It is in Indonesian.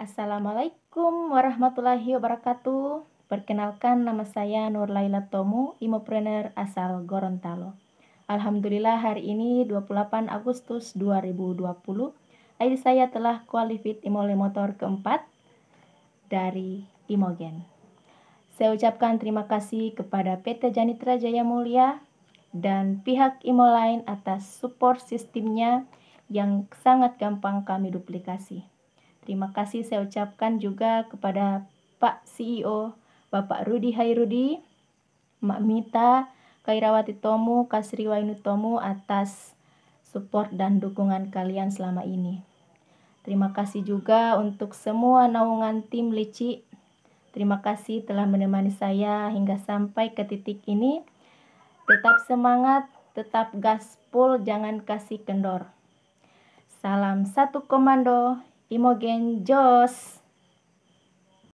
Assalamualaikum warahmatullahi wabarakatuh. Perkenalkan nama saya Nur Laila Tomu, imopreneur asal Gorontalo. Alhamdulillah hari ini 28 Agustus 2020, ID saya telah qualified Imole Motor keempat dari Imogen. Saya ucapkan terima kasih kepada PT Janitra Jaya Mulia dan pihak Imoline atas support sistemnya yang sangat gampang kami duplikasi. Terima kasih saya ucapkan juga kepada Pak CEO Bapak Rudi Hairudi, Mak Mita, Kairawati Tomu, Kasriwainu Tomu atas support dan dukungan kalian selama ini. Terima kasih juga untuk semua naungan tim Lici. Terima kasih telah menemani saya hingga sampai ke titik ini. Tetap semangat, tetap gaspol, jangan kasih kendor. Salam satu komando, Imo gen Diyos.